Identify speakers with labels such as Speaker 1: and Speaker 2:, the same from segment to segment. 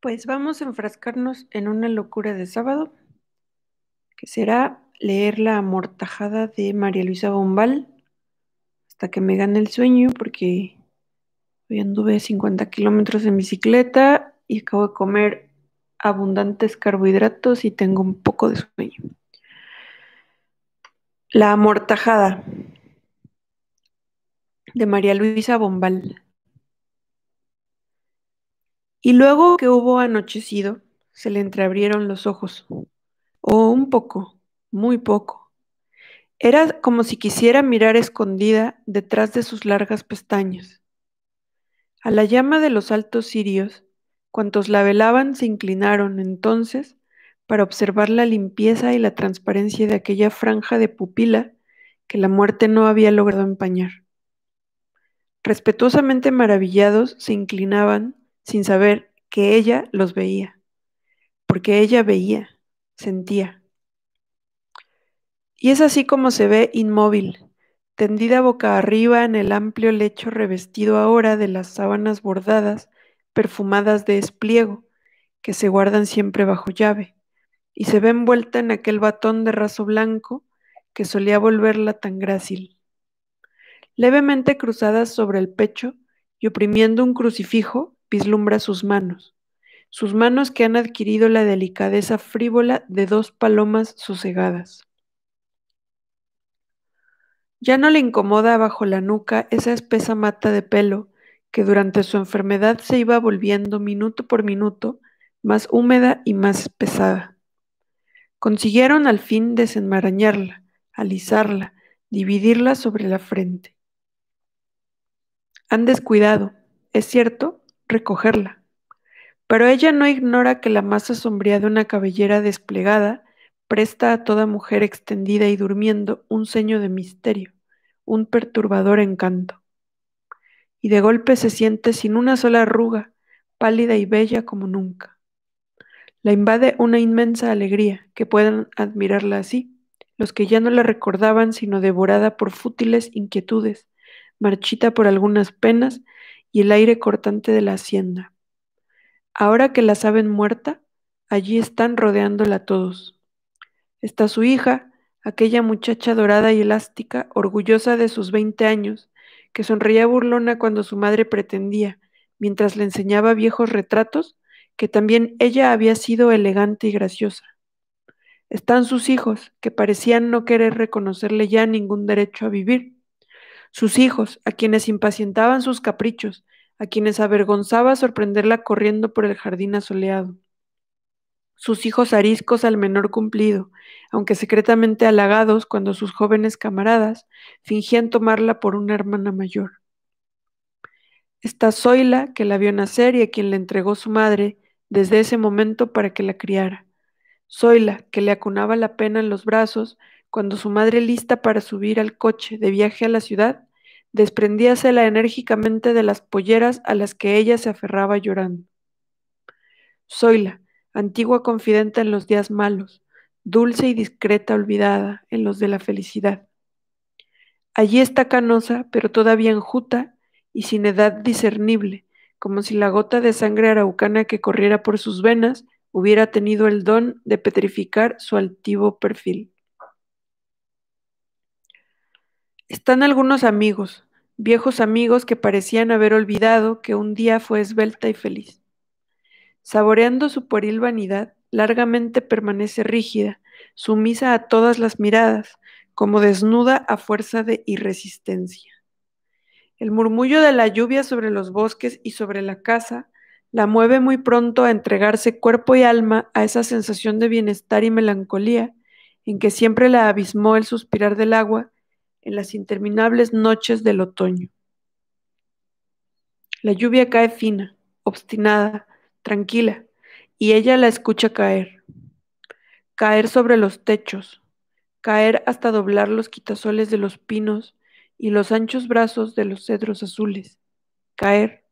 Speaker 1: Pues vamos a enfrascarnos en una locura de sábado, que será leer la amortajada de María Luisa Bombal hasta que me gane el sueño, porque hoy anduve 50 kilómetros en bicicleta y acabo de comer abundantes carbohidratos y tengo un poco de sueño. La amortajada de María Luisa Bombal. Y luego que hubo anochecido, se le entreabrieron los ojos, o un poco, muy poco. Era como si quisiera mirar escondida detrás de sus largas pestañas. A la llama de los altos cirios, cuantos la velaban se inclinaron entonces para observar la limpieza y la transparencia de aquella franja de pupila que la muerte no había logrado empañar. Respetuosamente maravillados se inclinaban sin saber que ella los veía, porque ella veía, sentía. Y es así como se ve inmóvil, tendida boca arriba en el amplio lecho revestido ahora de las sábanas bordadas, perfumadas de espliego, que se guardan siempre bajo llave, y se ve envuelta en aquel batón de raso blanco que solía volverla tan grácil. Levemente cruzadas sobre el pecho y oprimiendo un crucifijo, vislumbra sus manos, sus manos que han adquirido la delicadeza frívola de dos palomas sosegadas. Ya no le incomoda bajo la nuca esa espesa mata de pelo que durante su enfermedad se iba volviendo minuto por minuto más húmeda y más pesada. Consiguieron al fin desenmarañarla, alisarla, dividirla sobre la frente. Han descuidado, es cierto, recogerla. Pero ella no ignora que la masa sombría de una cabellera desplegada presta a toda mujer extendida y durmiendo un ceño de misterio, un perturbador encanto. Y de golpe se siente sin una sola arruga, pálida y bella como nunca. La invade una inmensa alegría que puedan admirarla así, los que ya no la recordaban sino devorada por fútiles inquietudes, marchita por algunas penas y el aire cortante de la hacienda. Ahora que la saben muerta, allí están rodeándola todos. Está su hija, aquella muchacha dorada y elástica, orgullosa de sus veinte años, que sonreía burlona cuando su madre pretendía, mientras le enseñaba viejos retratos, que también ella había sido elegante y graciosa. Están sus hijos, que parecían no querer reconocerle ya ningún derecho a vivir, sus hijos, a quienes impacientaban sus caprichos, a quienes avergonzaba sorprenderla corriendo por el jardín asoleado. Sus hijos ariscos al menor cumplido, aunque secretamente halagados cuando sus jóvenes camaradas fingían tomarla por una hermana mayor. Esta Zoila que la vio nacer y a quien le entregó su madre desde ese momento para que la criara. Zoila que le acunaba la pena en los brazos cuando su madre, lista para subir al coche de viaje a la ciudad, desprendíasela enérgicamente de las polleras a las que ella se aferraba llorando. Zoila, antigua confidente en los días malos, dulce y discreta olvidada en los de la felicidad. Allí está canosa, pero todavía enjuta y sin edad discernible, como si la gota de sangre araucana que corriera por sus venas hubiera tenido el don de petrificar su altivo perfil. Están algunos amigos, viejos amigos que parecían haber olvidado que un día fue esbelta y feliz. Saboreando su pueril vanidad, largamente permanece rígida, sumisa a todas las miradas, como desnuda a fuerza de irresistencia. El murmullo de la lluvia sobre los bosques y sobre la casa la mueve muy pronto a entregarse cuerpo y alma a esa sensación de bienestar y melancolía en que siempre la abismó el suspirar del agua en las interminables noches del otoño. La lluvia cae fina, obstinada, tranquila, y ella la escucha caer. Caer sobre los techos, caer hasta doblar los quitasoles de los pinos y los anchos brazos de los cedros azules. Caer.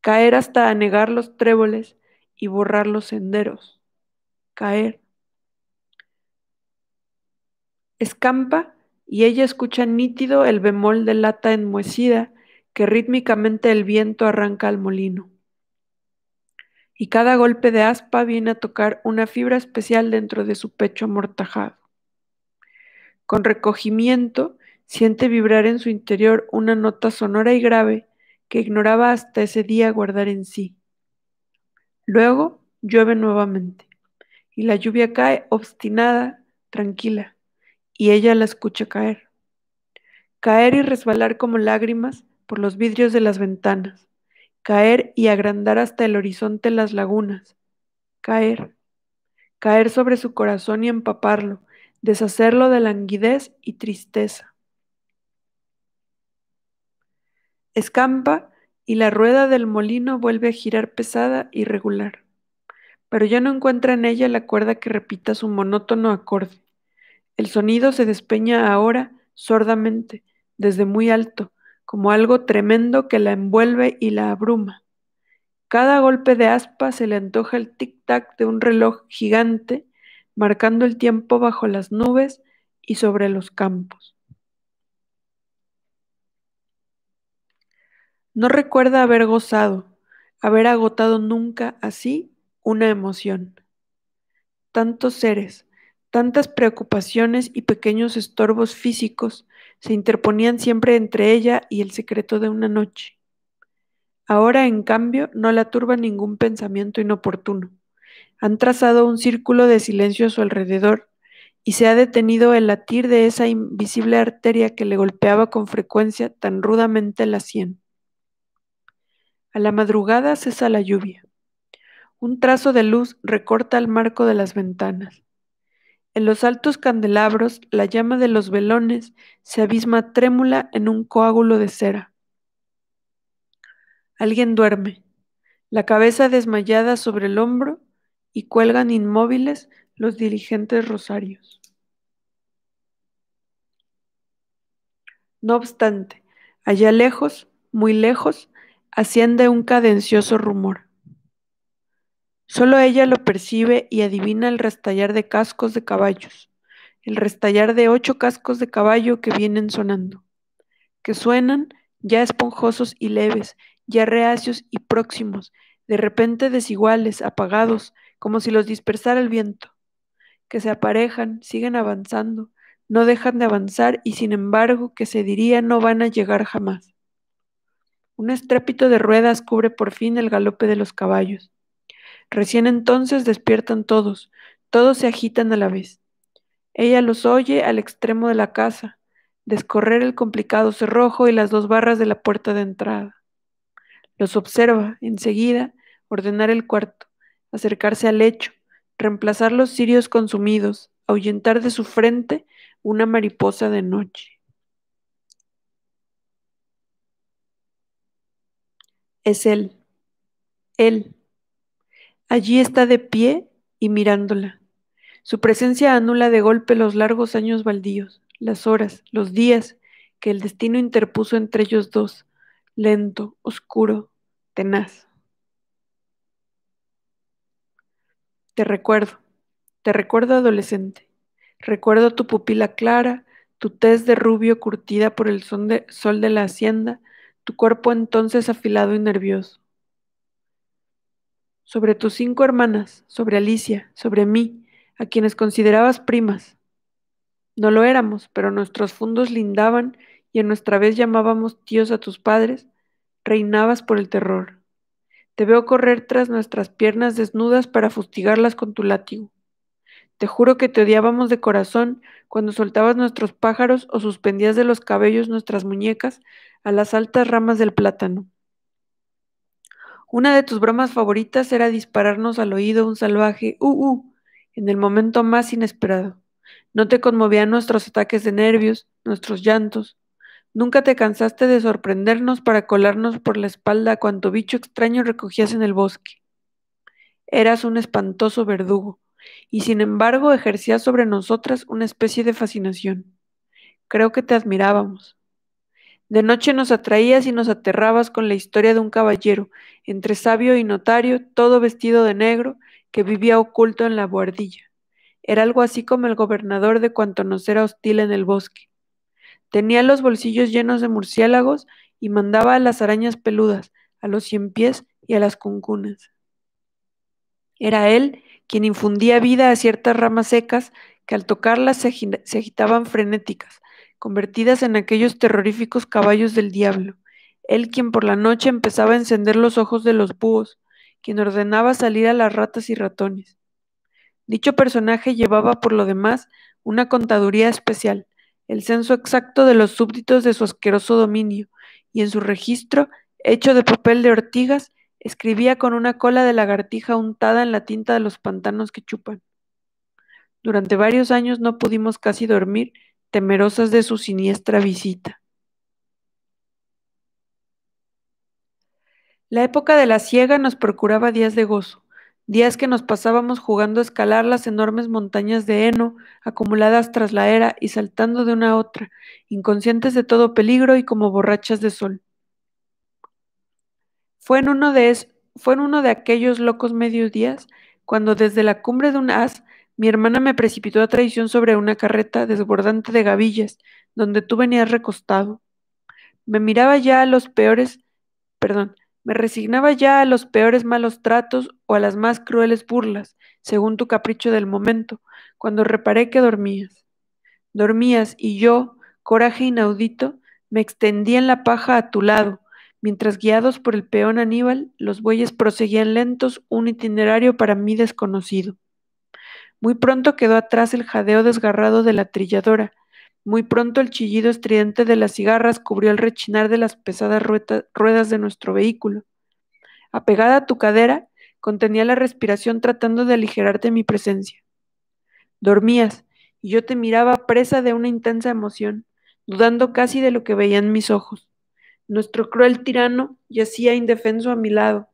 Speaker 1: Caer hasta anegar los tréboles y borrar los senderos. Caer. Escampa y ella escucha nítido el bemol de lata enmohecida que rítmicamente el viento arranca al molino. Y cada golpe de aspa viene a tocar una fibra especial dentro de su pecho amortajado. Con recogimiento, siente vibrar en su interior una nota sonora y grave que ignoraba hasta ese día guardar en sí. Luego llueve nuevamente, y la lluvia cae obstinada, tranquila y ella la escucha caer. Caer y resbalar como lágrimas por los vidrios de las ventanas. Caer y agrandar hasta el horizonte las lagunas. Caer. Caer sobre su corazón y empaparlo, deshacerlo de languidez y tristeza. Escampa y la rueda del molino vuelve a girar pesada y regular, pero ya no encuentra en ella la cuerda que repita su monótono acorde. El sonido se despeña ahora sordamente, desde muy alto, como algo tremendo que la envuelve y la abruma. Cada golpe de aspa se le antoja el tic-tac de un reloj gigante, marcando el tiempo bajo las nubes y sobre los campos. No recuerda haber gozado, haber agotado nunca así una emoción. Tantos seres, Tantas preocupaciones y pequeños estorbos físicos se interponían siempre entre ella y el secreto de una noche. Ahora, en cambio, no la turba ningún pensamiento inoportuno. Han trazado un círculo de silencio a su alrededor y se ha detenido el latir de esa invisible arteria que le golpeaba con frecuencia tan rudamente la sien. A la madrugada cesa la lluvia. Un trazo de luz recorta el marco de las ventanas. En los altos candelabros, la llama de los velones se abisma trémula en un coágulo de cera. Alguien duerme, la cabeza desmayada sobre el hombro, y cuelgan inmóviles los dirigentes rosarios. No obstante, allá lejos, muy lejos, asciende un cadencioso rumor. Solo ella lo percibe y adivina el restallar de cascos de caballos, el restallar de ocho cascos de caballo que vienen sonando, que suenan ya esponjosos y leves, ya reacios y próximos, de repente desiguales, apagados, como si los dispersara el viento, que se aparejan, siguen avanzando, no dejan de avanzar y sin embargo que se diría no van a llegar jamás. Un estrépito de ruedas cubre por fin el galope de los caballos. Recién entonces despiertan todos, todos se agitan a la vez. Ella los oye al extremo de la casa, descorrer el complicado cerrojo y las dos barras de la puerta de entrada. Los observa, enseguida, ordenar el cuarto, acercarse al lecho, reemplazar los cirios consumidos, ahuyentar de su frente una mariposa de noche. Es él, él, Allí está de pie y mirándola. Su presencia anula de golpe los largos años baldíos, las horas, los días que el destino interpuso entre ellos dos, lento, oscuro, tenaz. Te recuerdo, te recuerdo adolescente, recuerdo tu pupila clara, tu tez de rubio curtida por el sol de, sol de la hacienda, tu cuerpo entonces afilado y nervioso sobre tus cinco hermanas, sobre Alicia, sobre mí, a quienes considerabas primas. No lo éramos, pero nuestros fundos lindaban y en nuestra vez llamábamos tíos a tus padres, reinabas por el terror. Te veo correr tras nuestras piernas desnudas para fustigarlas con tu látigo. Te juro que te odiábamos de corazón cuando soltabas nuestros pájaros o suspendías de los cabellos nuestras muñecas a las altas ramas del plátano. Una de tus bromas favoritas era dispararnos al oído un salvaje uh, uh en el momento más inesperado. No te conmovían nuestros ataques de nervios, nuestros llantos. Nunca te cansaste de sorprendernos para colarnos por la espalda a cuanto bicho extraño recogías en el bosque. Eras un espantoso verdugo, y sin embargo ejercías sobre nosotras una especie de fascinación. Creo que te admirábamos. De noche nos atraías y nos aterrabas con la historia de un caballero, entre sabio y notario, todo vestido de negro, que vivía oculto en la buhardilla. Era algo así como el gobernador de cuanto nos era hostil en el bosque. Tenía los bolsillos llenos de murciélagos y mandaba a las arañas peludas, a los cien pies y a las cuncunas. Era él quien infundía vida a ciertas ramas secas que al tocarlas se agitaban frenéticas, convertidas en aquellos terroríficos caballos del diablo, él quien por la noche empezaba a encender los ojos de los búhos, quien ordenaba salir a las ratas y ratones. Dicho personaje llevaba por lo demás una contaduría especial, el censo exacto de los súbditos de su asqueroso dominio, y en su registro, hecho de papel de ortigas, escribía con una cola de lagartija untada en la tinta de los pantanos que chupan. Durante varios años no pudimos casi dormir temerosas de su siniestra visita. La época de la ciega nos procuraba días de gozo, días que nos pasábamos jugando a escalar las enormes montañas de heno acumuladas tras la era y saltando de una a otra, inconscientes de todo peligro y como borrachas de sol. Fue en uno de, fue en uno de aquellos locos mediodías cuando desde la cumbre de un haz mi hermana me precipitó a traición sobre una carreta desbordante de gavillas, donde tú venías recostado. Me miraba ya a los peores, perdón, me resignaba ya a los peores malos tratos o a las más crueles burlas, según tu capricho del momento, cuando reparé que dormías. Dormías y yo, coraje inaudito, me extendía en la paja a tu lado, mientras guiados por el peón Aníbal, los bueyes proseguían lentos un itinerario para mí desconocido. Muy pronto quedó atrás el jadeo desgarrado de la trilladora. Muy pronto el chillido estridente de las cigarras cubrió el rechinar de las pesadas ruedas de nuestro vehículo. Apegada a tu cadera, contenía la respiración tratando de aligerarte mi presencia. Dormías, y yo te miraba presa de una intensa emoción, dudando casi de lo que veían mis ojos. Nuestro cruel tirano yacía indefenso a mi lado.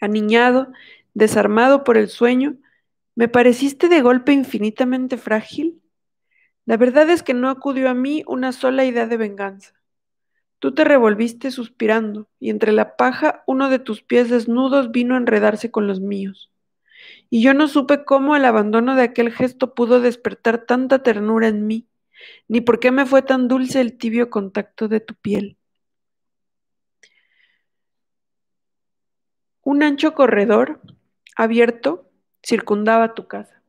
Speaker 1: Aniñado, desarmado por el sueño, me pareciste de golpe infinitamente frágil. La verdad es que no acudió a mí una sola idea de venganza. Tú te revolviste suspirando, y entre la paja uno de tus pies desnudos vino a enredarse con los míos. Y yo no supe cómo el abandono de aquel gesto pudo despertar tanta ternura en mí, ni por qué me fue tan dulce el tibio contacto de tu piel. Un ancho corredor abierto circundaba tu casa.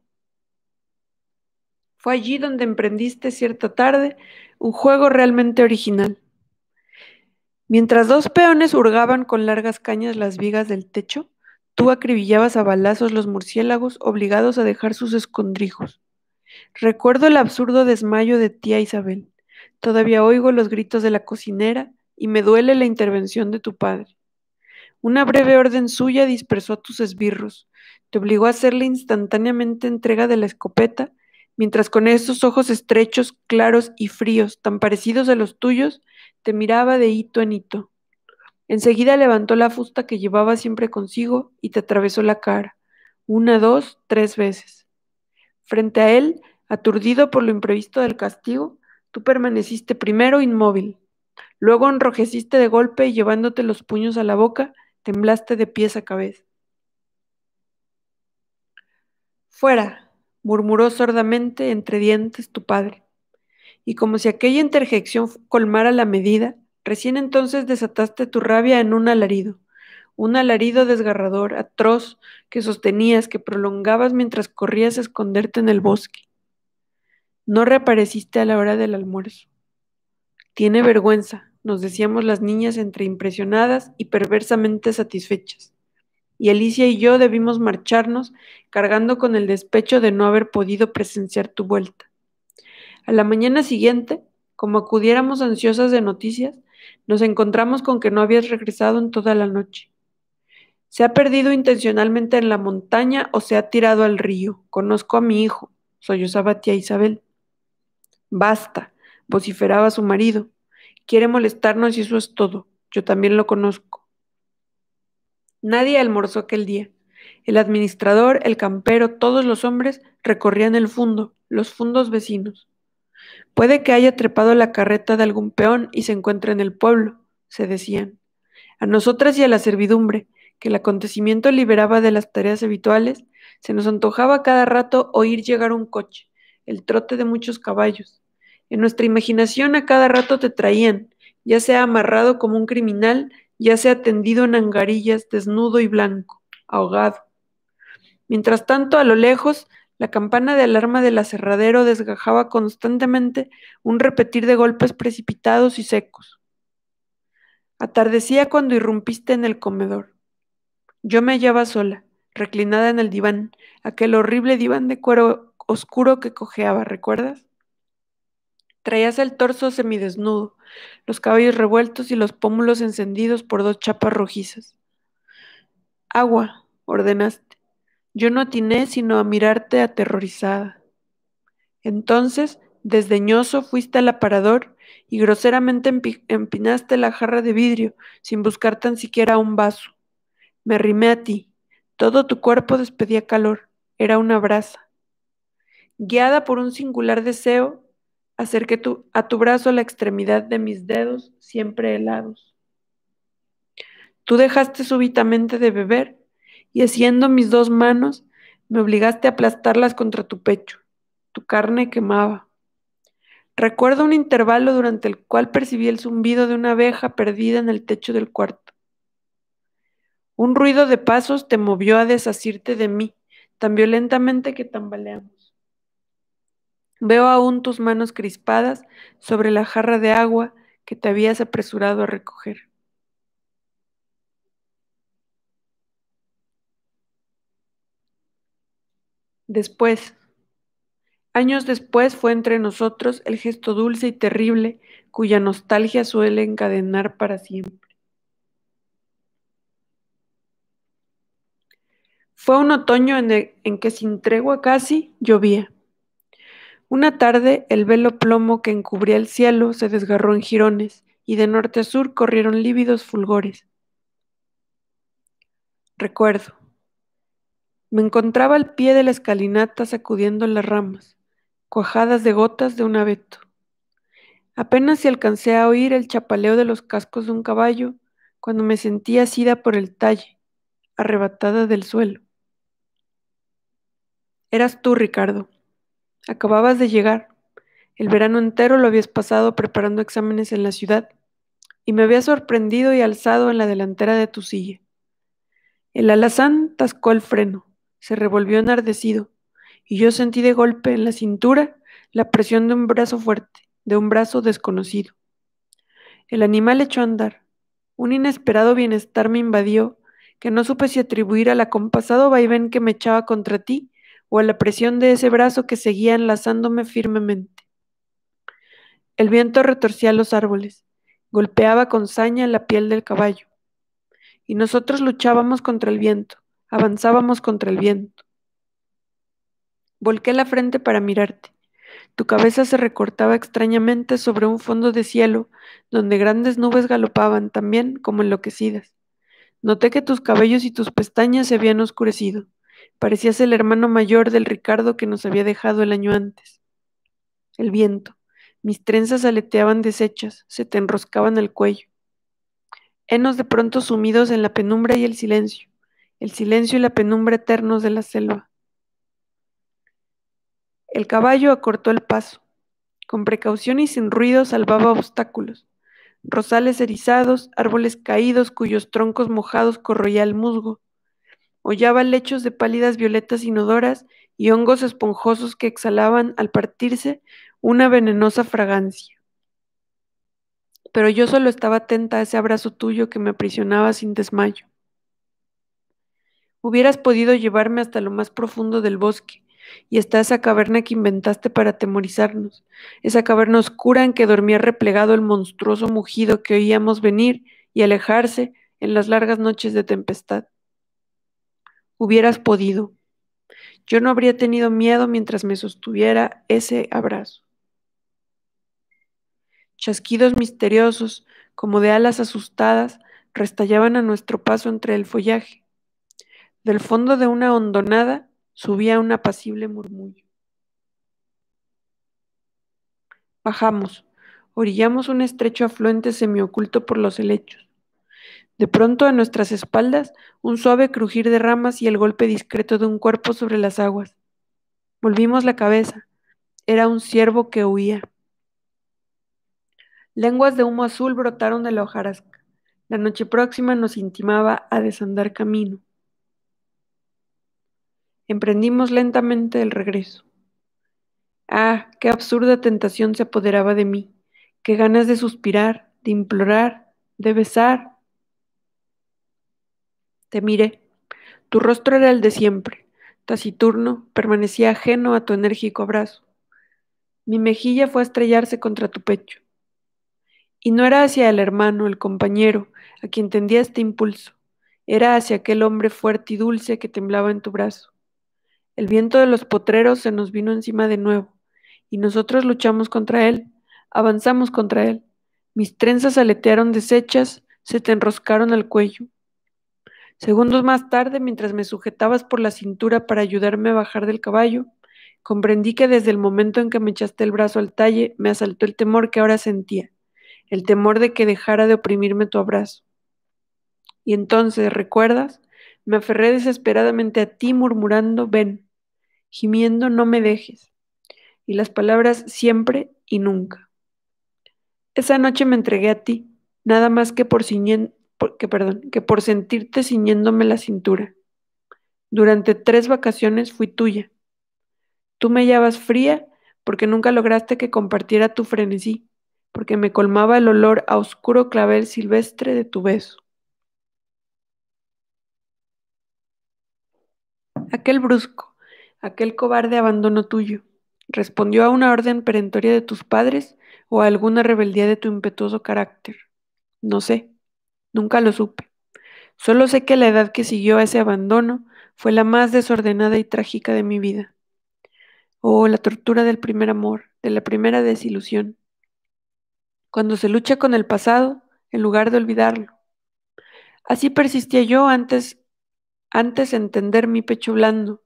Speaker 1: Fue allí donde emprendiste cierta tarde un juego realmente original. Mientras dos peones hurgaban con largas cañas las vigas del techo, tú acribillabas a balazos los murciélagos obligados a dejar sus escondrijos. Recuerdo el absurdo desmayo de tía Isabel. Todavía oigo los gritos de la cocinera y me duele la intervención de tu padre. Una breve orden suya dispersó tus esbirros. Te obligó a hacerle instantáneamente entrega de la escopeta, mientras con esos ojos estrechos, claros y fríos, tan parecidos a los tuyos, te miraba de hito en hito. Enseguida levantó la fusta que llevaba siempre consigo y te atravesó la cara, una, dos, tres veces. Frente a él, aturdido por lo imprevisto del castigo, tú permaneciste primero inmóvil, luego enrojeciste de golpe y llevándote los puños a la boca, temblaste de pies a cabeza. Fuera, murmuró sordamente entre dientes tu padre. Y como si aquella interjección colmara la medida, recién entonces desataste tu rabia en un alarido, un alarido desgarrador, atroz, que sostenías, que prolongabas mientras corrías a esconderte en el bosque. No reapareciste a la hora del almuerzo. Tiene vergüenza, nos decíamos las niñas entre impresionadas y perversamente satisfechas y Alicia y yo debimos marcharnos, cargando con el despecho de no haber podido presenciar tu vuelta. A la mañana siguiente, como acudiéramos ansiosas de noticias, nos encontramos con que no habías regresado en toda la noche. Se ha perdido intencionalmente en la montaña o se ha tirado al río. Conozco a mi hijo, sollozaba tía Isabel. Basta, vociferaba su marido. Quiere molestarnos y eso es todo. Yo también lo conozco. Nadie almorzó aquel día. El administrador, el campero, todos los hombres recorrían el fundo, los fundos vecinos. Puede que haya trepado la carreta de algún peón y se encuentre en el pueblo, se decían. A nosotras y a la servidumbre, que el acontecimiento liberaba de las tareas habituales, se nos antojaba cada rato oír llegar un coche, el trote de muchos caballos. En nuestra imaginación a cada rato te traían, ya sea amarrado como un criminal, yace tendido en angarillas, desnudo y blanco, ahogado. Mientras tanto, a lo lejos, la campana de alarma del aserradero desgajaba constantemente un repetir de golpes precipitados y secos. Atardecía cuando irrumpiste en el comedor. Yo me hallaba sola, reclinada en el diván, aquel horrible diván de cuero oscuro que cojeaba, ¿recuerdas? Traías el torso semidesnudo, los cabellos revueltos y los pómulos encendidos por dos chapas rojizas. Agua, ordenaste. Yo no atiné sino a mirarte aterrorizada. Entonces, desdeñoso, fuiste al aparador y groseramente empinaste la jarra de vidrio sin buscar tan siquiera un vaso. Me arrimé a ti. Todo tu cuerpo despedía calor. Era una brasa. Guiada por un singular deseo, Acerqué a tu brazo la extremidad de mis dedos, siempre helados. Tú dejaste súbitamente de beber y haciendo mis dos manos, me obligaste a aplastarlas contra tu pecho. Tu carne quemaba. Recuerdo un intervalo durante el cual percibí el zumbido de una abeja perdida en el techo del cuarto. Un ruido de pasos te movió a desasirte de mí, tan violentamente que tambaleamos. Veo aún tus manos crispadas sobre la jarra de agua que te habías apresurado a recoger. Después, años después fue entre nosotros el gesto dulce y terrible cuya nostalgia suele encadenar para siempre. Fue un otoño en, en que sin tregua casi llovía. Una tarde el velo plomo que encubría el cielo se desgarró en jirones, y de norte a sur corrieron lívidos fulgores. Recuerdo. Me encontraba al pie de la escalinata sacudiendo las ramas, cuajadas de gotas de un abeto. Apenas si alcancé a oír el chapaleo de los cascos de un caballo, cuando me sentí asida por el talle, arrebatada del suelo. Eras tú, Ricardo. Acababas de llegar. El verano entero lo habías pasado preparando exámenes en la ciudad y me había sorprendido y alzado en la delantera de tu silla. El alazán tascó el freno, se revolvió enardecido, y yo sentí de golpe en la cintura la presión de un brazo fuerte, de un brazo desconocido. El animal echó a andar. Un inesperado bienestar me invadió, que no supe si atribuir al acompasado vaivén que me echaba contra ti o a la presión de ese brazo que seguía enlazándome firmemente. El viento retorcía los árboles, golpeaba con saña la piel del caballo, y nosotros luchábamos contra el viento, avanzábamos contra el viento. Volqué la frente para mirarte. Tu cabeza se recortaba extrañamente sobre un fondo de cielo donde grandes nubes galopaban también como enloquecidas. Noté que tus cabellos y tus pestañas se habían oscurecido. Parecías el hermano mayor del Ricardo que nos había dejado el año antes. El viento. Mis trenzas aleteaban deshechas, se te enroscaban al cuello. Henos de pronto sumidos en la penumbra y el silencio, el silencio y la penumbra eternos de la selva. El caballo acortó el paso. Con precaución y sin ruido salvaba obstáculos. Rosales erizados, árboles caídos cuyos troncos mojados corroía el musgo, hollaba lechos de pálidas violetas inodoras y hongos esponjosos que exhalaban al partirse una venenosa fragancia. Pero yo solo estaba atenta a ese abrazo tuyo que me aprisionaba sin desmayo. Hubieras podido llevarme hasta lo más profundo del bosque, y hasta esa caverna que inventaste para atemorizarnos, esa caverna oscura en que dormía replegado el monstruoso mugido que oíamos venir y alejarse en las largas noches de tempestad hubieras podido. Yo no habría tenido miedo mientras me sostuviera ese abrazo. Chasquidos misteriosos, como de alas asustadas, restallaban a nuestro paso entre el follaje. Del fondo de una hondonada subía un apacible murmullo. Bajamos, orillamos un estrecho afluente semioculto por los helechos. De pronto, a nuestras espaldas, un suave crujir de ramas y el golpe discreto de un cuerpo sobre las aguas. Volvimos la cabeza. Era un ciervo que huía. Lenguas de humo azul brotaron de la hojarasca. La noche próxima nos intimaba a desandar camino. Emprendimos lentamente el regreso. Ah, qué absurda tentación se apoderaba de mí, qué ganas de suspirar, de implorar, de besar, te miré. Tu rostro era el de siempre. Taciturno, permanecía ajeno a tu enérgico abrazo. Mi mejilla fue a estrellarse contra tu pecho. Y no era hacia el hermano, el compañero, a quien tendía este impulso. Era hacia aquel hombre fuerte y dulce que temblaba en tu brazo. El viento de los potreros se nos vino encima de nuevo, y nosotros luchamos contra él, avanzamos contra él. Mis trenzas aletearon deshechas, se te enroscaron al cuello. Segundos más tarde, mientras me sujetabas por la cintura para ayudarme a bajar del caballo, comprendí que desde el momento en que me echaste el brazo al talle, me asaltó el temor que ahora sentía, el temor de que dejara de oprimirme tu abrazo. Y entonces, ¿recuerdas? Me aferré desesperadamente a ti murmurando, ven, gimiendo, no me dejes. Y las palabras siempre y nunca. Esa noche me entregué a ti, nada más que por, que, perdón, que por sentirte ciñéndome la cintura. Durante tres vacaciones fui tuya. Tú me hallabas fría porque nunca lograste que compartiera tu frenesí, porque me colmaba el olor a oscuro clavel silvestre de tu beso. Aquel brusco, aquel cobarde abandono tuyo, respondió a una orden perentoria de tus padres o a alguna rebeldía de tu impetuoso carácter. No sé. Nunca lo supe. Solo sé que la edad que siguió a ese abandono fue la más desordenada y trágica de mi vida. Oh, la tortura del primer amor, de la primera desilusión. Cuando se lucha con el pasado, en lugar de olvidarlo. Así persistía yo antes, antes entender mi pecho blando,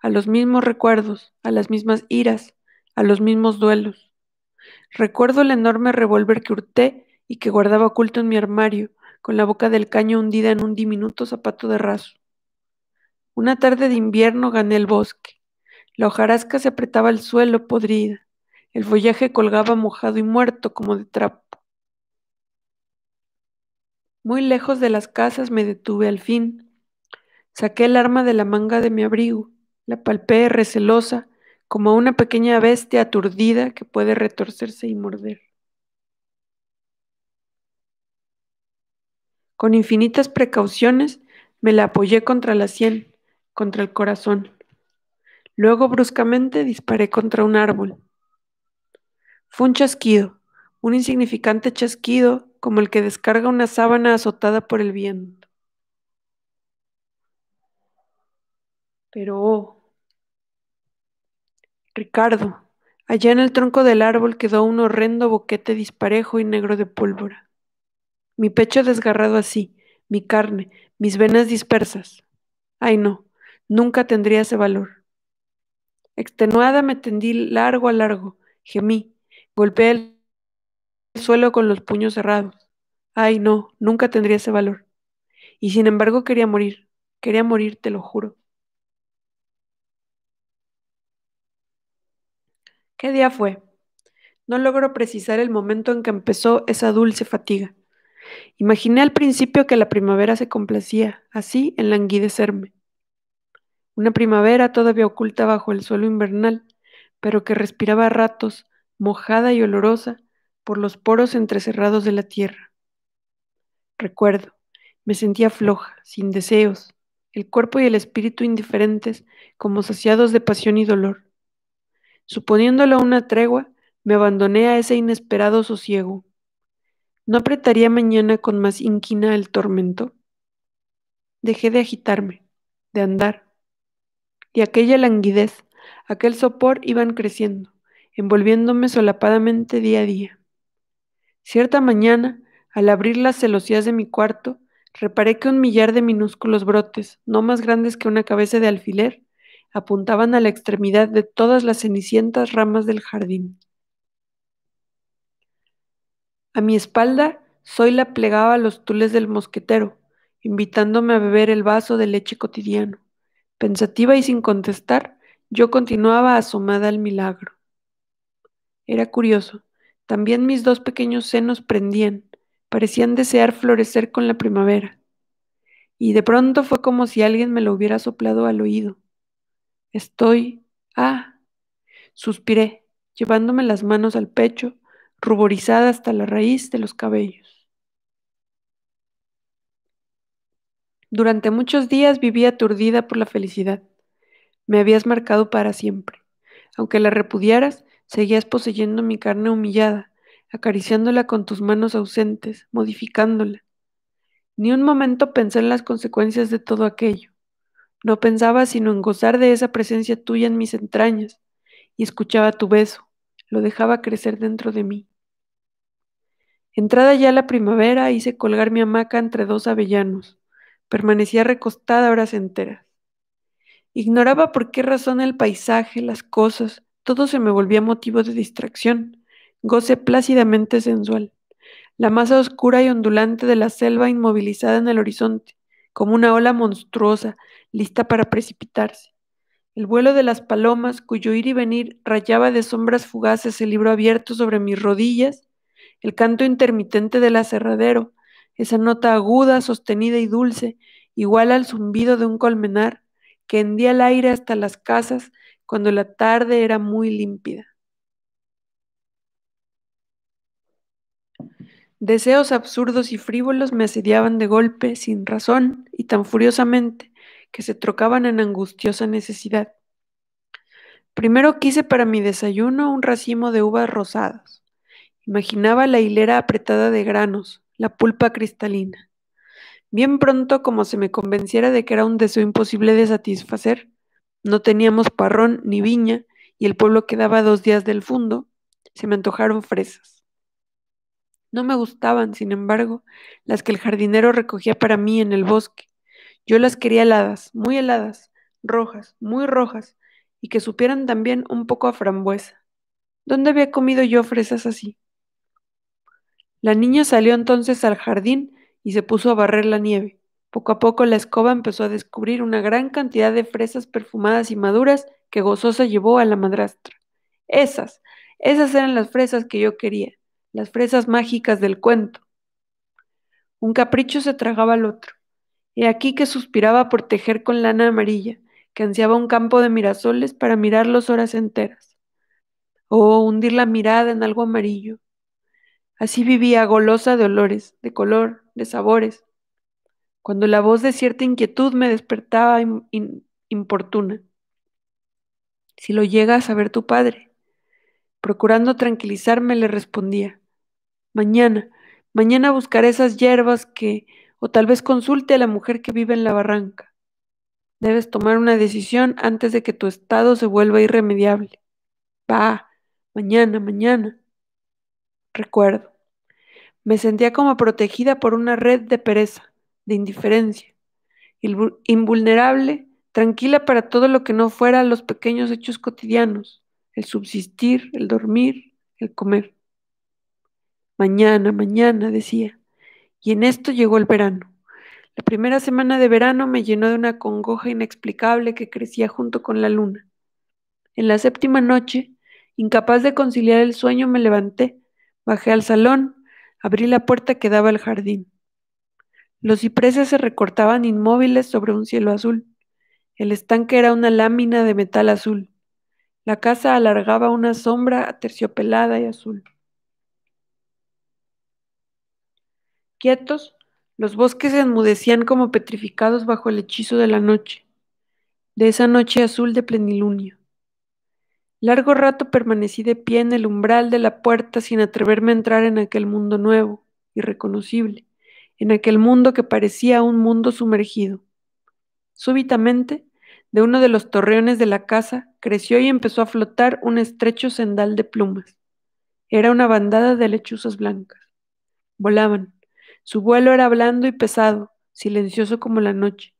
Speaker 1: a los mismos recuerdos, a las mismas iras, a los mismos duelos. Recuerdo el enorme revólver que hurté y que guardaba oculto en mi armario, con la boca del caño hundida en un diminuto zapato de raso. Una tarde de invierno gané el bosque. La hojarasca se apretaba al suelo podrida. El follaje colgaba mojado y muerto como de trapo. Muy lejos de las casas me detuve al fin. Saqué el arma de la manga de mi abrigo. La palpé recelosa, como una pequeña bestia aturdida que puede retorcerse y morder. Con infinitas precauciones me la apoyé contra la sien, contra el corazón. Luego bruscamente disparé contra un árbol. Fue un chasquido, un insignificante chasquido como el que descarga una sábana azotada por el viento. Pero, oh, Ricardo, allá en el tronco del árbol quedó un horrendo boquete disparejo y negro de pólvora mi pecho desgarrado así, mi carne, mis venas dispersas. Ay no, nunca tendría ese valor. Extenuada me tendí largo a largo, gemí, golpeé el suelo con los puños cerrados. Ay no, nunca tendría ese valor. Y sin embargo quería morir, quería morir, te lo juro. ¿Qué día fue? No logro precisar el momento en que empezó esa dulce fatiga. Imaginé al principio que la primavera se complacía, así, en languidecerme. Una primavera todavía oculta bajo el suelo invernal, pero que respiraba ratos, mojada y olorosa, por los poros entrecerrados de la tierra. Recuerdo, me sentía floja, sin deseos, el cuerpo y el espíritu indiferentes, como saciados de pasión y dolor. Suponiéndolo una tregua, me abandoné a ese inesperado sosiego. ¿No apretaría mañana con más inquina el tormento? Dejé de agitarme, de andar, y aquella languidez, aquel sopor iban creciendo, envolviéndome solapadamente día a día. Cierta mañana, al abrir las celosías de mi cuarto, reparé que un millar de minúsculos brotes, no más grandes que una cabeza de alfiler, apuntaban a la extremidad de todas las cenicientas ramas del jardín. A mi espalda, Zoila plegaba los tules del mosquetero, invitándome a beber el vaso de leche cotidiano. Pensativa y sin contestar, yo continuaba asomada al milagro. Era curioso. También mis dos pequeños senos prendían, parecían desear florecer con la primavera. Y de pronto fue como si alguien me lo hubiera soplado al oído. Estoy... Ah. Suspiré, llevándome las manos al pecho ruborizada hasta la raíz de los cabellos. Durante muchos días viví aturdida por la felicidad. Me habías marcado para siempre. Aunque la repudiaras, seguías poseyendo mi carne humillada, acariciándola con tus manos ausentes, modificándola. Ni un momento pensé en las consecuencias de todo aquello. No pensaba sino en gozar de esa presencia tuya en mis entrañas, y escuchaba tu beso, lo dejaba crecer dentro de mí. Entrada ya la primavera, hice colgar mi hamaca entre dos avellanos. Permanecía recostada horas enteras. Ignoraba por qué razón el paisaje, las cosas, todo se me volvía motivo de distracción, goce plácidamente sensual. La masa oscura y ondulante de la selva inmovilizada en el horizonte, como una ola monstruosa, lista para precipitarse. El vuelo de las palomas, cuyo ir y venir rayaba de sombras fugaces el libro abierto sobre mis rodillas, el canto intermitente del aserradero, esa nota aguda, sostenida y dulce, igual al zumbido de un colmenar, que hendía el aire hasta las casas cuando la tarde era muy límpida. Deseos absurdos y frívolos me asediaban de golpe, sin razón y tan furiosamente, que se trocaban en angustiosa necesidad. Primero quise para mi desayuno un racimo de uvas rosadas. Imaginaba la hilera apretada de granos, la pulpa cristalina. Bien pronto, como se me convenciera de que era un deseo imposible de satisfacer, no teníamos parrón ni viña y el pueblo quedaba dos días del fondo, se me antojaron fresas. No me gustaban, sin embargo, las que el jardinero recogía para mí en el bosque. Yo las quería heladas, muy heladas, rojas, muy rojas, y que supieran también un poco a frambuesa. ¿Dónde había comido yo fresas así? La niña salió entonces al jardín y se puso a barrer la nieve. Poco a poco la escoba empezó a descubrir una gran cantidad de fresas perfumadas y maduras que gozosa llevó a la madrastra. Esas, esas eran las fresas que yo quería, las fresas mágicas del cuento. Un capricho se tragaba al otro. He aquí que suspiraba por tejer con lana amarilla, que ansiaba un campo de mirasoles para mirarlos horas enteras. O oh, hundir la mirada en algo amarillo, Así vivía golosa de olores, de color, de sabores. Cuando la voz de cierta inquietud me despertaba importuna. Si lo llega a saber tu padre. Procurando tranquilizarme, le respondía. Mañana, mañana buscaré esas hierbas que, o tal vez consulte a la mujer que vive en la barranca. Debes tomar una decisión antes de que tu estado se vuelva irremediable. Va, mañana, mañana recuerdo. Me sentía como protegida por una red de pereza, de indiferencia, invulnerable, tranquila para todo lo que no fuera los pequeños hechos cotidianos, el subsistir, el dormir, el comer. Mañana, mañana, decía. Y en esto llegó el verano. La primera semana de verano me llenó de una congoja inexplicable que crecía junto con la luna. En la séptima noche, incapaz de conciliar el sueño, me levanté Bajé al salón, abrí la puerta que daba al jardín. Los cipreses se recortaban inmóviles sobre un cielo azul. El estanque era una lámina de metal azul. La casa alargaba una sombra terciopelada y azul. Quietos, los bosques se enmudecían como petrificados bajo el hechizo de la noche, de esa noche azul de plenilunio. Largo rato permanecí de pie en el umbral de la puerta sin atreverme a entrar en aquel mundo nuevo, irreconocible, en aquel mundo que parecía un mundo sumergido. Súbitamente, de uno de los torreones de la casa creció y empezó a flotar un estrecho sendal de plumas. Era una bandada de lechuzas blancas. Volaban. Su vuelo era blando y pesado, silencioso como la noche.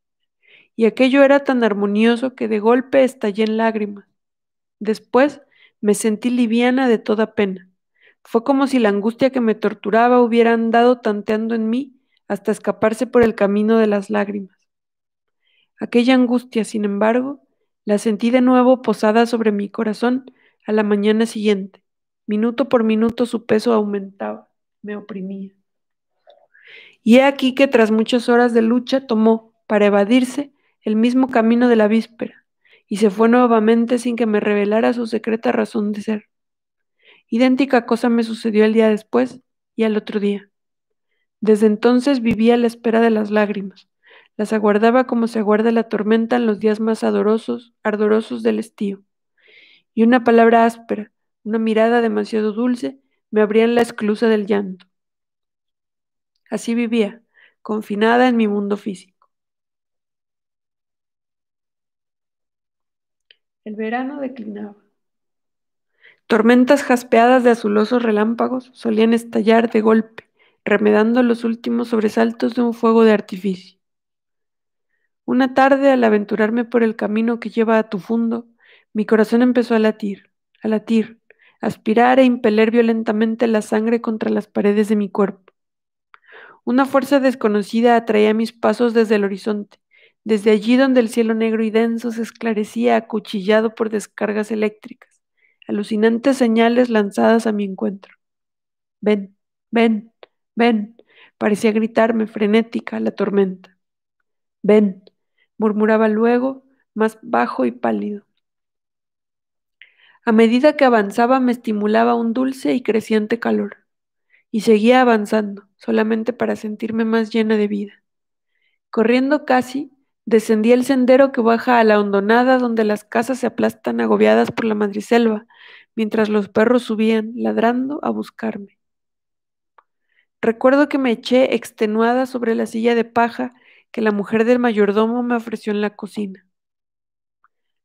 Speaker 1: Y aquello era tan armonioso que de golpe estallé en lágrimas Después me sentí liviana de toda pena. Fue como si la angustia que me torturaba hubiera andado tanteando en mí hasta escaparse por el camino de las lágrimas. Aquella angustia, sin embargo, la sentí de nuevo posada sobre mi corazón a la mañana siguiente. Minuto por minuto su peso aumentaba, me oprimía. Y he aquí que tras muchas horas de lucha tomó, para evadirse, el mismo camino de la víspera, y se fue nuevamente sin que me revelara su secreta razón de ser. Idéntica cosa me sucedió el día después y al otro día. Desde entonces vivía a la espera de las lágrimas. Las aguardaba como se aguarda la tormenta en los días más adorosos, ardorosos del estío. Y una palabra áspera, una mirada demasiado dulce, me abrían la esclusa del llanto. Así vivía, confinada en mi mundo físico. El verano declinaba. Tormentas jaspeadas de azulosos relámpagos solían estallar de golpe, remedando los últimos sobresaltos de un fuego de artificio. Una tarde, al aventurarme por el camino que lleva a tu fondo, mi corazón empezó a latir, a latir, a aspirar e impeler violentamente la sangre contra las paredes de mi cuerpo. Una fuerza desconocida atraía mis pasos desde el horizonte, desde allí donde el cielo negro y denso se esclarecía acuchillado por descargas eléctricas, alucinantes señales lanzadas a mi encuentro. Ven, ven, ven, parecía gritarme frenética la tormenta. Ven, murmuraba luego, más bajo y pálido. A medida que avanzaba me estimulaba un dulce y creciente calor, y seguía avanzando, solamente para sentirme más llena de vida. Corriendo casi, Descendí el sendero que baja a la hondonada donde las casas se aplastan agobiadas por la madriselva, mientras los perros subían, ladrando, a buscarme. Recuerdo que me eché extenuada sobre la silla de paja que la mujer del mayordomo me ofreció en la cocina.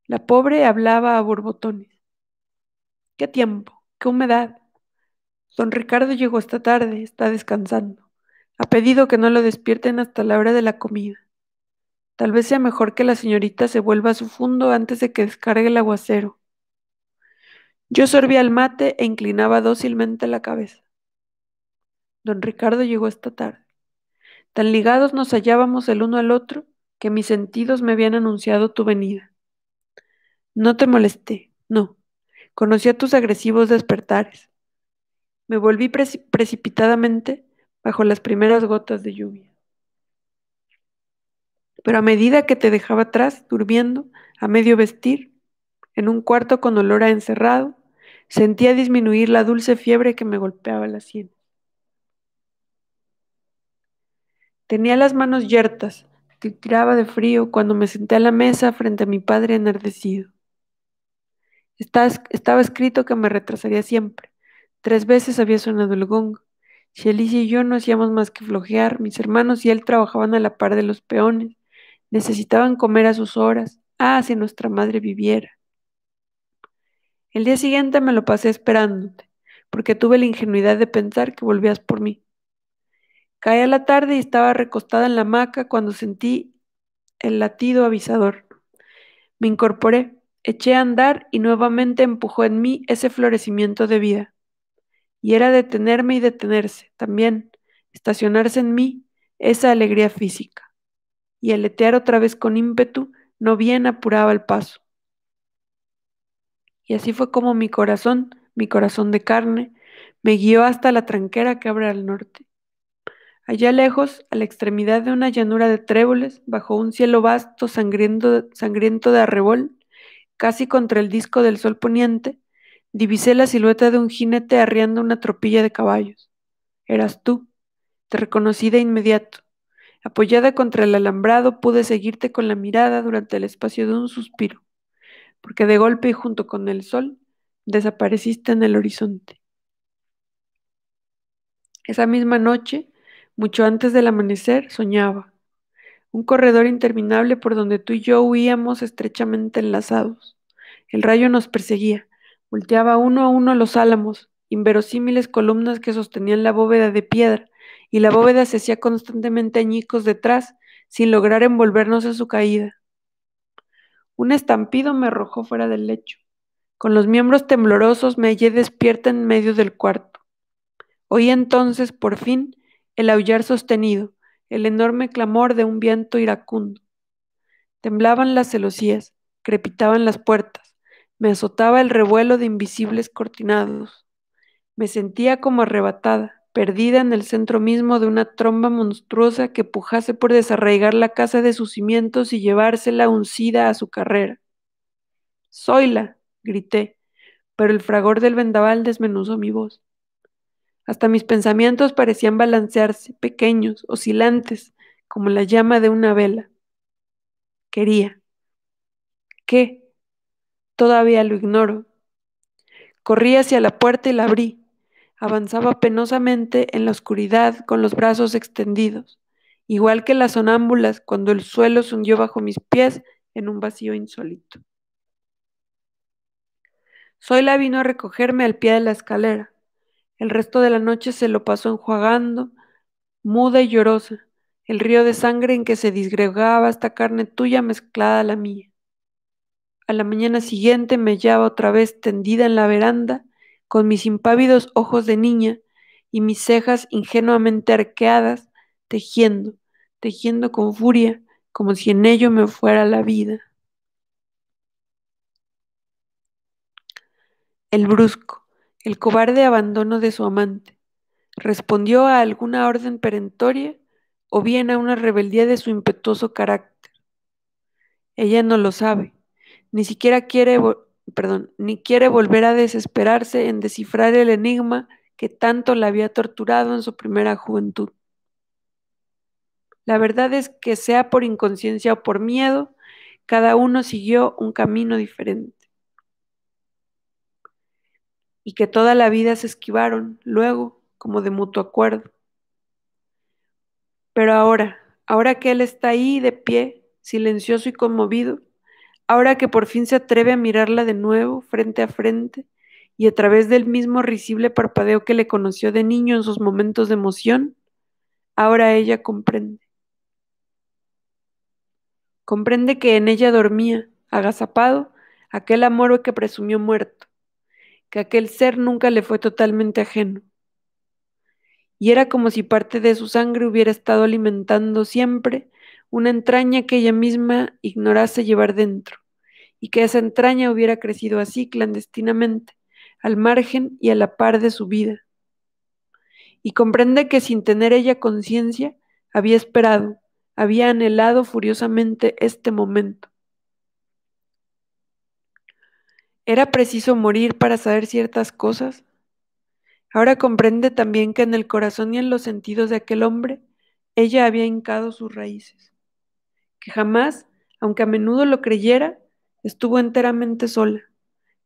Speaker 1: La pobre hablaba a borbotones. ¿Qué tiempo? ¿Qué humedad? Don Ricardo llegó esta tarde, está descansando. Ha pedido que no lo despierten hasta la hora de la comida. Tal vez sea mejor que la señorita se vuelva a su fondo antes de que descargue el aguacero. Yo sorbía el mate e inclinaba dócilmente la cabeza. Don Ricardo llegó esta tarde. Tan ligados nos hallábamos el uno al otro que mis sentidos me habían anunciado tu venida. No te molesté, no. Conocí a tus agresivos despertares. Me volví precipitadamente bajo las primeras gotas de lluvia pero a medida que te dejaba atrás, durmiendo, a medio vestir, en un cuarto con olor a encerrado, sentía disminuir la dulce fiebre que me golpeaba la sien. Tenía las manos yertas, tiraba de frío cuando me senté a la mesa frente a mi padre enardecido. estaba escrito que me retrasaría siempre. Tres veces había sonado el gong. Si Alicia y yo no hacíamos más que flojear, mis hermanos y él trabajaban a la par de los peones, Necesitaban comer a sus horas. Ah, si nuestra madre viviera. El día siguiente me lo pasé esperándote, porque tuve la ingenuidad de pensar que volvías por mí. Caía la tarde y estaba recostada en la hamaca cuando sentí el latido avisador. Me incorporé, eché a andar y nuevamente empujó en mí ese florecimiento de vida. Y era detenerme y detenerse, también, estacionarse en mí esa alegría física y aletear otra vez con ímpetu, no bien apuraba el paso. Y así fue como mi corazón, mi corazón de carne, me guió hasta la tranquera que abre al norte. Allá lejos, a la extremidad de una llanura de tréboles, bajo un cielo vasto sangriento, sangriento de arrebol, casi contra el disco del sol poniente, divisé la silueta de un jinete arriando una tropilla de caballos. Eras tú. Te reconocí de inmediato. Apoyada contra el alambrado, pude seguirte con la mirada durante el espacio de un suspiro, porque de golpe y junto con el sol desapareciste en el horizonte. Esa misma noche, mucho antes del amanecer, soñaba. Un corredor interminable por donde tú y yo huíamos estrechamente enlazados. El rayo nos perseguía, volteaba uno a uno los álamos, inverosímiles columnas que sostenían la bóveda de piedra, y la bóveda se hacía constantemente añicos detrás, sin lograr envolvernos a su caída. Un estampido me arrojó fuera del lecho. Con los miembros temblorosos me hallé despierta en medio del cuarto. Oí entonces, por fin, el aullar sostenido, el enorme clamor de un viento iracundo. Temblaban las celosías, crepitaban las puertas, me azotaba el revuelo de invisibles cortinados. Me sentía como arrebatada, perdida en el centro mismo de una tromba monstruosa que pujase por desarraigar la casa de sus cimientos y llevársela uncida a su carrera. Soyla, grité, pero el fragor del vendaval desmenuzó mi voz. Hasta mis pensamientos parecían balancearse, pequeños, oscilantes, como la llama de una vela. Quería. ¿Qué? Todavía lo ignoro. Corrí hacia la puerta y la abrí avanzaba penosamente en la oscuridad con los brazos extendidos, igual que las sonámbulas cuando el suelo se hundió bajo mis pies en un vacío insólito. Zoila vino a recogerme al pie de la escalera. El resto de la noche se lo pasó enjuagando, muda y llorosa, el río de sangre en que se disgregaba esta carne tuya mezclada a la mía. A la mañana siguiente me hallaba otra vez tendida en la veranda, con mis impávidos ojos de niña y mis cejas ingenuamente arqueadas, tejiendo, tejiendo con furia, como si en ello me fuera la vida. El brusco, el cobarde abandono de su amante, respondió a alguna orden perentoria o bien a una rebeldía de su impetuoso carácter. Ella no lo sabe, ni siquiera quiere perdón, ni quiere volver a desesperarse en descifrar el enigma que tanto la había torturado en su primera juventud. La verdad es que sea por inconsciencia o por miedo, cada uno siguió un camino diferente. Y que toda la vida se esquivaron, luego, como de mutuo acuerdo. Pero ahora, ahora que él está ahí de pie, silencioso y conmovido, ahora que por fin se atreve a mirarla de nuevo, frente a frente, y a través del mismo risible parpadeo que le conoció de niño en sus momentos de emoción, ahora ella comprende. Comprende que en ella dormía, agazapado, aquel amor que presumió muerto, que aquel ser nunca le fue totalmente ajeno. Y era como si parte de su sangre hubiera estado alimentando siempre una entraña que ella misma ignorase llevar dentro, y que esa entraña hubiera crecido así clandestinamente, al margen y a la par de su vida. Y comprende que sin tener ella conciencia, había esperado, había anhelado furiosamente este momento. ¿Era preciso morir para saber ciertas cosas? Ahora comprende también que en el corazón y en los sentidos de aquel hombre, ella había hincado sus raíces que jamás, aunque a menudo lo creyera, estuvo enteramente sola,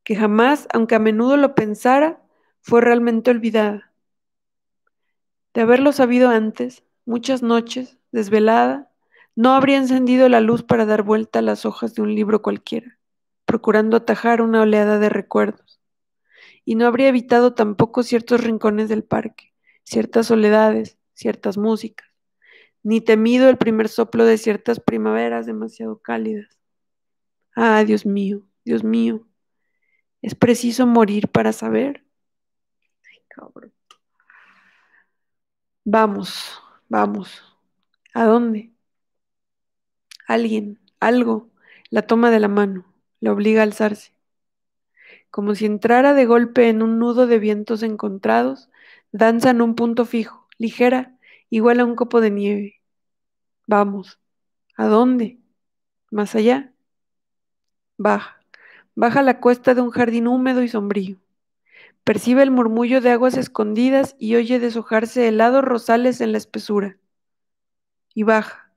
Speaker 1: que jamás, aunque a menudo lo pensara, fue realmente olvidada. De haberlo sabido antes, muchas noches, desvelada, no habría encendido la luz para dar vuelta a las hojas de un libro cualquiera, procurando atajar una oleada de recuerdos. Y no habría evitado tampoco ciertos rincones del parque, ciertas soledades, ciertas músicas ni temido el primer soplo de ciertas primaveras demasiado cálidas. Ah, Dios mío, Dios mío, es preciso morir para saber. Ay, cabrón. Vamos, vamos. ¿A dónde? Alguien, algo, la toma de la mano, la obliga a alzarse. Como si entrara de golpe en un nudo de vientos encontrados, danza en un punto fijo, ligera, igual a un copo de nieve. Vamos. ¿A dónde? Más allá. Baja. Baja la cuesta de un jardín húmedo y sombrío. Percibe el murmullo de aguas escondidas y oye deshojarse helados rosales en la espesura. Y baja.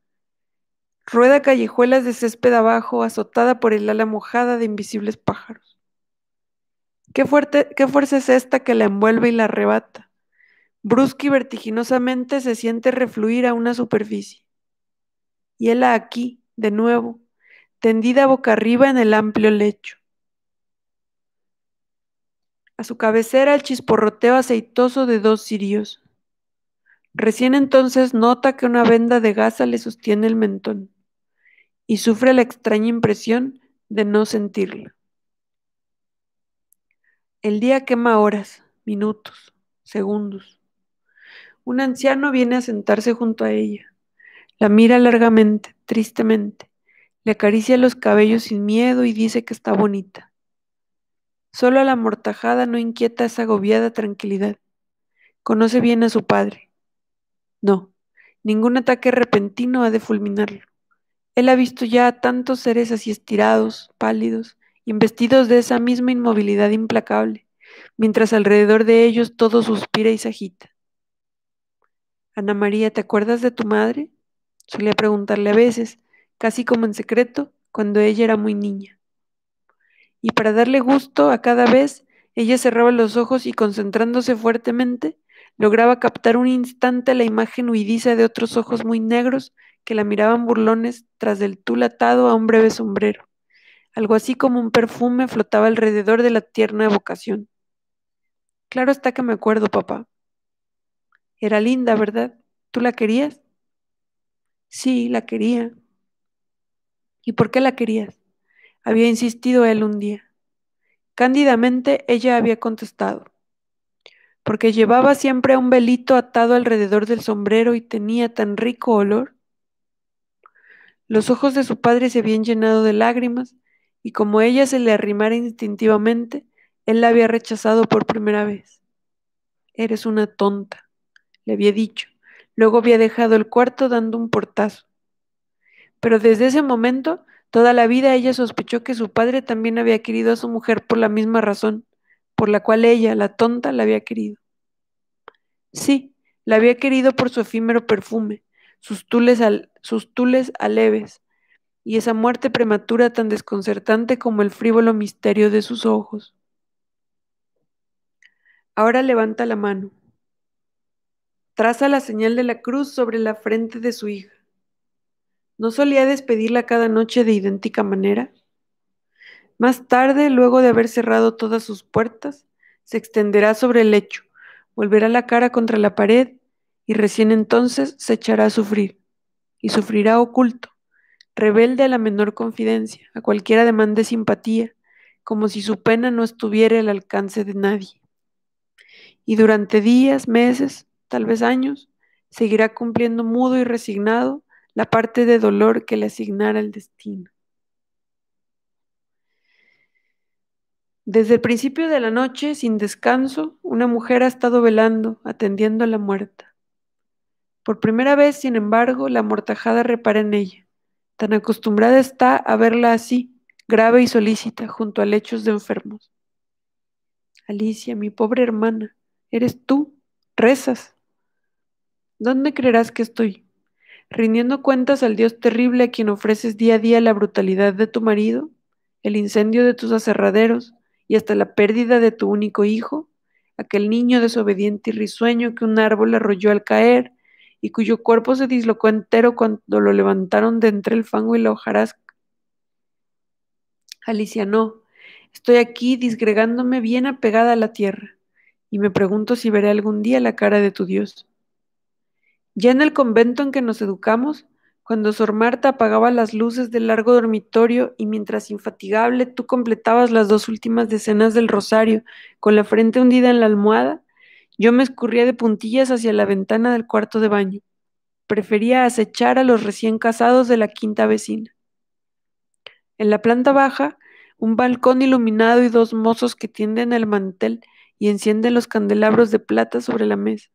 Speaker 1: Rueda callejuelas de césped abajo, azotada por el ala mojada de invisibles pájaros. ¿Qué, fuerte, qué fuerza es esta que la envuelve y la arrebata? brusca y vertiginosamente se siente refluir a una superficie. Y él aquí, de nuevo, tendida boca arriba en el amplio lecho. A su cabecera el chisporroteo aceitoso de dos cirios. Recién entonces nota que una venda de gasa le sostiene el mentón y sufre la extraña impresión de no sentirla. El día quema horas, minutos, segundos. Un anciano viene a sentarse junto a ella. La mira largamente, tristemente. Le acaricia los cabellos sin miedo y dice que está bonita. Solo a la amortajada no inquieta esa agobiada tranquilidad. Conoce bien a su padre. No, ningún ataque repentino ha de fulminarlo. Él ha visto ya a tantos seres así estirados, pálidos, investidos de esa misma inmovilidad implacable, mientras alrededor de ellos todo suspira y se agita. Ana María, ¿te acuerdas de tu madre? Solía preguntarle a veces, casi como en secreto, cuando ella era muy niña. Y para darle gusto a cada vez, ella cerraba los ojos y concentrándose fuertemente, lograba captar un instante la imagen huidiza de otros ojos muy negros que la miraban burlones tras del tul atado a un breve sombrero. Algo así como un perfume flotaba alrededor de la tierna evocación. Claro está que me acuerdo, papá, era linda, ¿verdad? ¿Tú la querías? Sí, la quería. ¿Y por qué la querías? Había insistido él un día. Cándidamente ella había contestado, porque llevaba siempre un velito atado alrededor del sombrero y tenía tan rico olor. Los ojos de su padre se habían llenado de lágrimas y como ella se le arrimara instintivamente, él la había rechazado por primera vez. Eres una tonta, le había dicho. Luego había dejado el cuarto dando un portazo. Pero desde ese momento, toda la vida ella sospechó que su padre también había querido a su mujer por la misma razón, por la cual ella, la tonta, la había querido. Sí, la había querido por su efímero perfume, sus tules, sus tules aleves, y esa muerte prematura tan desconcertante como el frívolo misterio de sus ojos. Ahora levanta la mano. Traza la señal de la cruz sobre la frente de su hija. ¿No solía despedirla cada noche de idéntica manera? Más tarde, luego de haber cerrado todas sus puertas, se extenderá sobre el lecho, volverá la cara contra la pared y recién entonces se echará a sufrir, y sufrirá oculto, rebelde a la menor confidencia, a cualquier ademán de simpatía, como si su pena no estuviera al alcance de nadie. Y durante días, meses, tal vez años, seguirá cumpliendo mudo y resignado la parte de dolor que le asignara el destino. Desde el principio de la noche, sin descanso, una mujer ha estado velando, atendiendo a la muerta. Por primera vez, sin embargo, la mortajada repara en ella. Tan acostumbrada está a verla así, grave y solícita, junto a lechos de enfermos. Alicia, mi pobre hermana, eres tú, rezas, ¿Dónde creerás que estoy? ¿Rindiendo cuentas al Dios terrible a quien ofreces día a día la brutalidad de tu marido, el incendio de tus aserraderos y hasta la pérdida de tu único hijo? Aquel niño desobediente y risueño que un árbol arrolló al caer y cuyo cuerpo se dislocó entero cuando lo levantaron de entre el fango y la hojarasca. Alicia, no. Estoy aquí disgregándome bien apegada a la tierra y me pregunto si veré algún día la cara de tu Dios. Ya en el convento en que nos educamos, cuando Sor Marta apagaba las luces del largo dormitorio y mientras infatigable tú completabas las dos últimas decenas del rosario con la frente hundida en la almohada, yo me escurría de puntillas hacia la ventana del cuarto de baño. Prefería acechar a los recién casados de la quinta vecina. En la planta baja, un balcón iluminado y dos mozos que tienden el mantel y encienden los candelabros de plata sobre la mesa.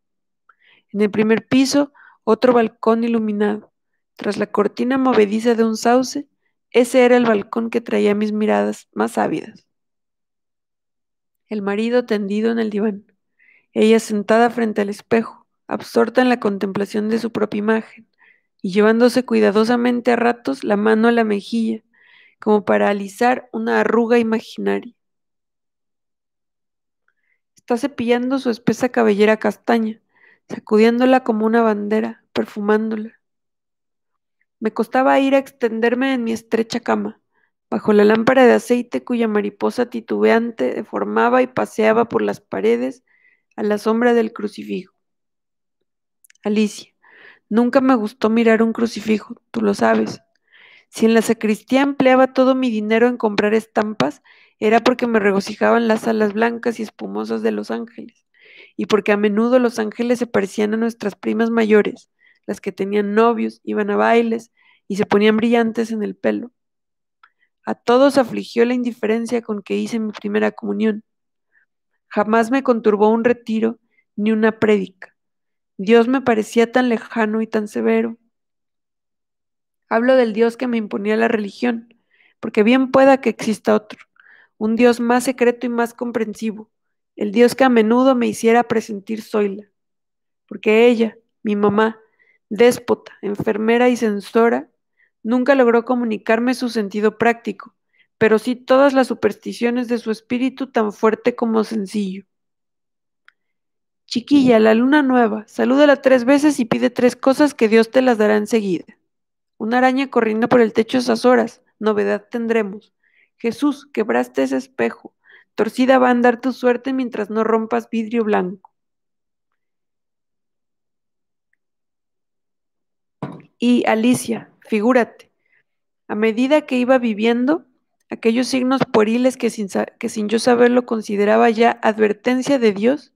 Speaker 1: En el primer piso, otro balcón iluminado. Tras la cortina movediza de un sauce, ese era el balcón que traía mis miradas más ávidas. El marido tendido en el diván, ella sentada frente al espejo, absorta en la contemplación de su propia imagen, y llevándose cuidadosamente a ratos la mano a la mejilla, como para alisar una arruga imaginaria. Está cepillando su espesa cabellera castaña, sacudiéndola como una bandera, perfumándola. Me costaba ir a extenderme en mi estrecha cama, bajo la lámpara de aceite cuya mariposa titubeante deformaba y paseaba por las paredes a la sombra del crucifijo. Alicia, nunca me gustó mirar un crucifijo, tú lo sabes. Si en la sacristía empleaba todo mi dinero en comprar estampas, era porque me regocijaban las alas blancas y espumosas de los ángeles y porque a menudo los ángeles se parecían a nuestras primas mayores, las que tenían novios, iban a bailes y se ponían brillantes en el pelo. A todos afligió la indiferencia con que hice mi primera comunión. Jamás me conturbó un retiro ni una prédica. Dios me parecía tan lejano y tan severo. Hablo del Dios que me imponía la religión, porque bien pueda que exista otro, un Dios más secreto y más comprensivo, el Dios que a menudo me hiciera presentir Zoila, porque ella, mi mamá, déspota, enfermera y censora, nunca logró comunicarme su sentido práctico, pero sí todas las supersticiones de su espíritu tan fuerte como sencillo. Chiquilla, la luna nueva, salúdala tres veces y pide tres cosas que Dios te las dará enseguida. Una araña corriendo por el techo esas horas, novedad tendremos. Jesús, quebraste ese espejo. Torcida va a andar tu suerte mientras no rompas vidrio blanco. Y Alicia, figúrate, a medida que iba viviendo, aquellos signos pueriles que sin, que sin yo saberlo consideraba ya advertencia de Dios,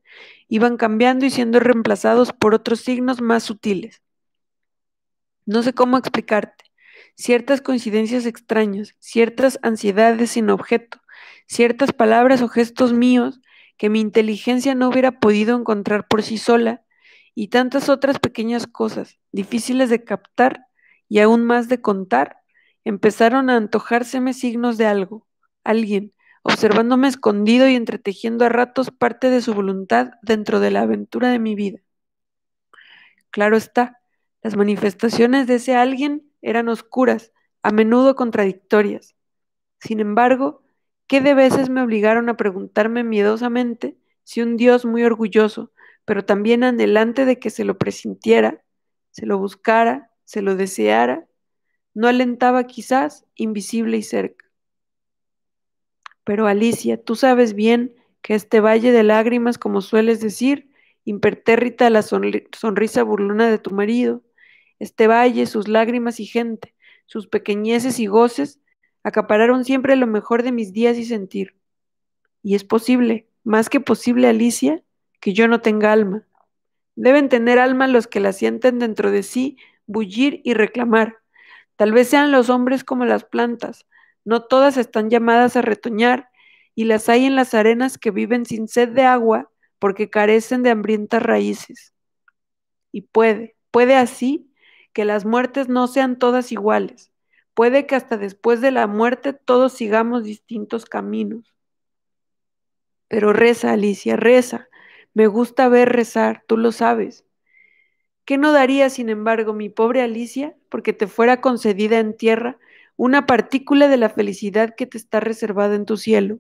Speaker 1: iban cambiando y siendo reemplazados por otros signos más sutiles. No sé cómo explicarte. Ciertas coincidencias extrañas, ciertas ansiedades sin objeto, ciertas palabras o gestos míos que mi inteligencia no hubiera podido encontrar por sí sola y tantas otras pequeñas cosas difíciles de captar y aún más de contar, empezaron a antojárseme signos de algo, alguien, observándome escondido y entretejiendo a ratos parte de su voluntad dentro de la aventura de mi vida. Claro está, las manifestaciones de ese alguien eran oscuras, a menudo contradictorias. Sin embargo, ¿Qué de veces me obligaron a preguntarme miedosamente si un Dios muy orgulloso, pero también anhelante de que se lo presintiera, se lo buscara, se lo deseara, no alentaba quizás invisible y cerca? Pero Alicia, tú sabes bien que este valle de lágrimas, como sueles decir, impertérrita la sonrisa burlona de tu marido, este valle, sus lágrimas y gente, sus pequeñeces y goces, acapararon siempre lo mejor de mis días y sentir. Y es posible, más que posible, Alicia, que yo no tenga alma. Deben tener alma los que la sienten dentro de sí, bullir y reclamar. Tal vez sean los hombres como las plantas, no todas están llamadas a retoñar, y las hay en las arenas que viven sin sed de agua porque carecen de hambrientas raíces. Y puede, puede así que las muertes no sean todas iguales, Puede que hasta después de la muerte todos sigamos distintos caminos. Pero reza, Alicia, reza. Me gusta ver rezar, tú lo sabes. ¿Qué no daría, sin embargo, mi pobre Alicia, porque te fuera concedida en tierra una partícula de la felicidad que te está reservada en tu cielo?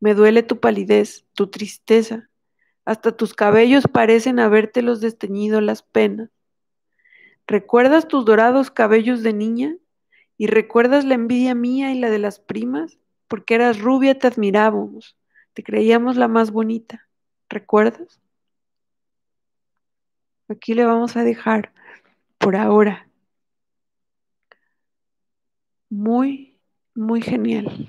Speaker 1: Me duele tu palidez, tu tristeza. Hasta tus cabellos parecen habértelos desteñido las penas. ¿Recuerdas tus dorados cabellos de niña? ¿Y recuerdas la envidia mía y la de las primas? Porque eras rubia, te admirábamos, te creíamos la más bonita. ¿Recuerdas? Aquí le vamos a dejar por ahora. Muy, muy genial.